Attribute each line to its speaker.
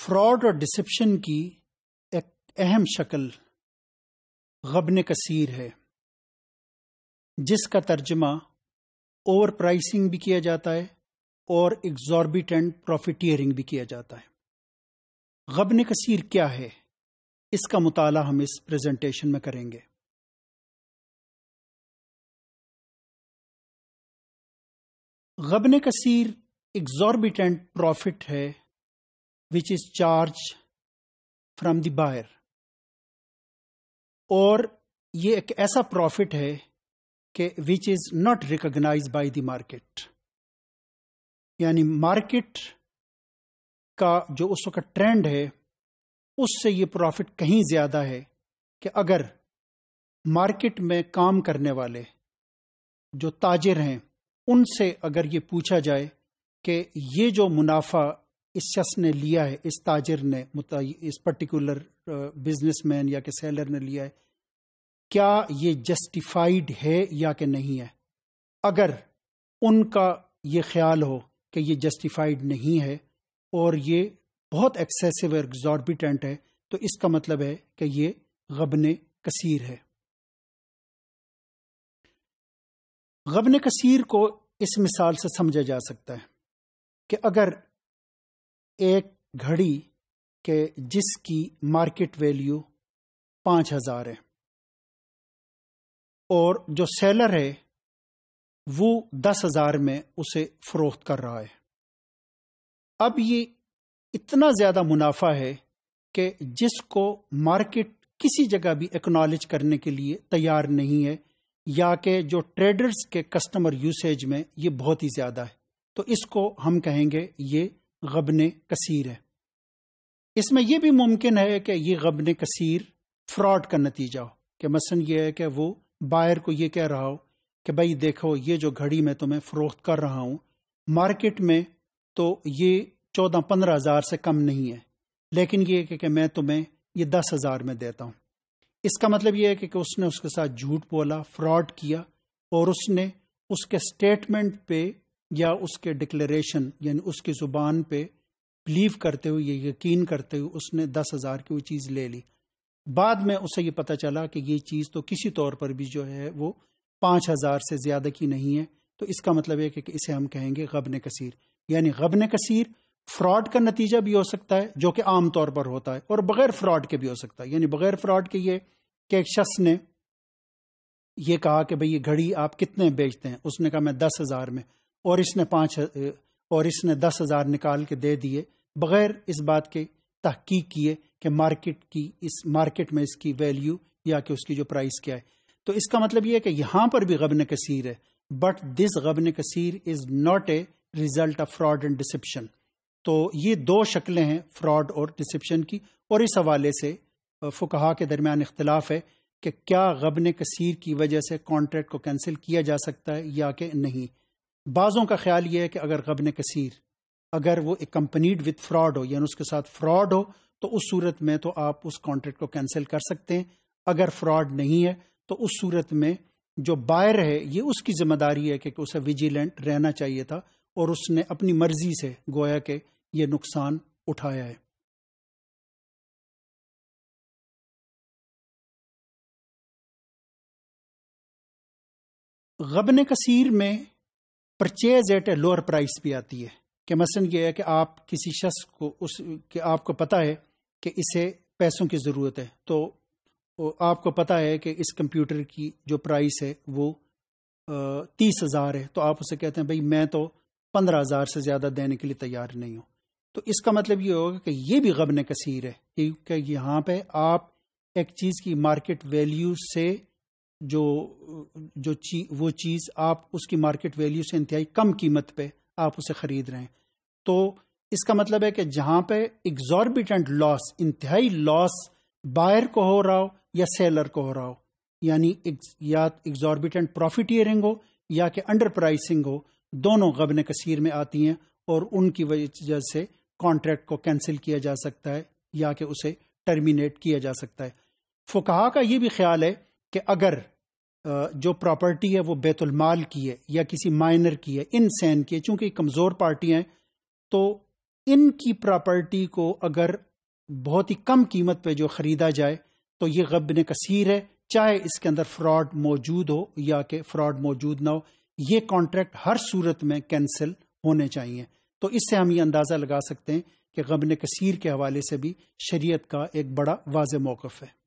Speaker 1: fraud اور deception کی ایک اہم شکل
Speaker 2: غبن کثیر ہے جس کا ترجمہ اوور پرائسنگ بھی کیا جاتا ہے اور ایگزوربیٹینٹ پروفیٹیئرنگ بھی کیا جاتا ہے غبن کثیر کیا ہے اس کا مطالعہ ہم
Speaker 1: اس پریزنٹیشن میں کریں گے غبن کثیر ایگزاربیٹنٹ پروفٹ ہے which is charged from the buyer اور یہ ایک ایسا پروفٹ ہے کہ which is not
Speaker 2: recognised by the market یعنی مارکیٹ کا جو اس وقت ٹرینڈ ہے اس سے یہ پروفٹ کہیں زیادہ ہے کہ اگر مارکیٹ میں کام کرنے والے جو تاجر ہیں ان سے اگر یہ پوچھا جائے کہ یہ جو منافع اس شخص نے لیا ہے اس تاجر نے اس پرٹیکولر بزنس مین یا کہ سیلر نے لیا ہے کیا یہ جسٹیفائڈ ہے یا کہ نہیں ہے اگر ان کا یہ خیال ہو کہ یہ جسٹیفائڈ نہیں ہے اور یہ بہت ایکسیسو اور ایگزاربیٹنٹ ہے تو اس کا مطلب ہے کہ یہ
Speaker 1: غبن کثیر ہے
Speaker 2: غبن کثیر کو اس مثال سے سمجھا جا سکتا ہے کہ اگر ایک گھڑی کہ جس کی مارکیٹ ویلیو
Speaker 1: پانچ ہزار ہے اور جو سیلر ہے
Speaker 2: وہ دس ہزار میں اسے فروخت کر رہا ہے اب یہ اتنا زیادہ منافع ہے کہ جس کو مارکیٹ کسی جگہ بھی اکنالج کرنے کے لیے تیار نہیں ہے یا کہ جو ٹریڈرز کے کسٹمر یوسیج میں یہ بہت ہی زیادہ ہے تو اس کو ہم کہیں گے یہ غبن کثیر ہے اس میں یہ بھی ممکن ہے کہ یہ غبن کثیر فراڈ کا نتیجہ ہو کہ مثلا یہ ہے کہ وہ بائر کو یہ کہہ رہا ہو کہ بھائی دیکھو یہ جو گھڑی میں تمہیں فروخت کر رہا ہوں مارکیٹ میں تو یہ چودہ پندرہ ہزار سے کم نہیں ہے لیکن یہ کہ میں تمہیں یہ دس ہزار میں دیتا ہوں اس کا مطلب یہ ہے کہ اس نے اس کے ساتھ جھوٹ بولا فراڈ کیا اور اس نے اس کے اسٹیٹمنٹ پہ یا اس کے ڈکلریشن یعنی اس کی زبان پہ بلیو کرتے ہوئے یہ یقین کرتے ہوئے اس نے دس ہزار کی وہ چیز لے لی بعد میں اسے یہ پتہ چلا کہ یہ چیز تو کسی طور پر بھی جو ہے وہ پانچ ہزار سے زیادہ کی نہیں ہے تو اس کا مطلب یہ کہ اسے ہم کہیں گے غبن کثیر یعنی غبن کثیر فراڈ کا نتیجہ بھی ہو سکتا ہے جو کہ عام طور پر ہوتا ہے اور بغیر فراڈ کے بھی ہو سکتا ہے یعنی بغیر فراڈ کے یہ کہ ایک شخص نے یہ کہا کہ بھئی یہ گھڑی آپ کتنے بیچتے ہیں اس نے کہا میں دس ہزار میں اور اس نے پانچ اور اس نے دس ہزار نکال کے دے دیے بغیر اس بات کے تحقیق کیے کہ مارکیٹ کی اس مارکیٹ میں اس کی ویلیو یا کہ اس کی جو پرائز کیا ہے تو اس کا مطلب یہ ہے کہ یہاں پر بھی غبن کثیر ہے بٹ دس غبن کثیر is not a result of fraud and deception تو یہ دو شکلیں ہیں فراڈ اور ڈسپشن کی اور اس حوالے سے فکہ کے درمیان اختلاف ہے کہ کیا غبن کثیر کی وجہ سے کانٹریکٹ کو کینسل کیا جا سکتا ہے یا کہ نہیں بعضوں کا خیال یہ ہے کہ اگر غبن کثیر اگر وہ اے کمپنیڈ وتھ فراڈ ہو یعنی اس کے ساتھ فراڈ ہو تو اس صورت میں تو آپ اس کانٹریکٹ کو کینسل کر سکتے ہیں اگر فراڈ نہیں ہے تو اس صورت میں جو بائر ہے یہ اس کی ذمہ داری ہے کہ اسے ویجیلنٹ رہنا چاہیے تھا اور اس نے اپنی مرضی سے گویا کہ یہ
Speaker 1: نقصان اٹھایا ہے غبن کثیر
Speaker 2: میں purchase at a lower price بھی آتی ہے کہ مثلاً یہ ہے کہ آپ کسی شخص کو اس آپ کو پتا ہے کہ اسے پیسوں کی ضرورت ہے تو آپ کو پتا ہے کہ اس کمپیوٹر کی جو پرائز ہے وہ تیس ہزار ہے تو آپ اسے کہتے ہیں بھائی میں تو پندرہ ہزار سے زیادہ دینے کے لیے تیار نہیں ہوں تو اس کا مطلب یہ ہوگا کہ یہ بھی غبن کثیر ہے کیونکہ یہاں پہ آپ ایک چیز کی مارکیٹ ویلیو سے جو جو چی, وہ چیز آپ اس کی مارکیٹ ویلیو سے انتہائی کم قیمت پہ آپ اسے خرید رہے ہیں تو اس کا مطلب ہے کہ جہاں پہ ایگزاربٹنٹ لاس انتہائی لاس بائر کو ہو رہا ہو یا سیلر کو ہو رہا ہو یعنی یا ایگزاربٹنٹ پروفیٹیئرنگ ہو یا کہ انڈر پرائسنگ ہو دونوں غبن کثیر میں آتی ہیں اور ان کی وجہ سے کانٹریکٹ کو کینسل کیا جا سکتا ہے یا کہ اسے ٹرمینیٹ کیا جا سکتا ہے فکہ کا یہ بھی خیال ہے کہ اگر جو پراپرٹی ہے وہ بیت المال کی ہے یا کسی مائنر کی ہے ان سین کی ہے چونکہ کمزور پارٹیاں ہیں تو ان کی پراپرٹی کو اگر بہت ہی کم قیمت پہ جو خریدا جائے تو یہ غبن کثیر ہے چاہے اس کے اندر فراڈ موجود ہو یا کہ فراڈ موجود نہ ہو یہ کانٹریکٹ ہر صورت میں کینسل ہونے چاہیے تو اس سے ہم یہ اندازہ لگا سکتے ہیں کہ غبن کثیر کے حوالے سے بھی شریعت کا ایک بڑا واضح موقف ہے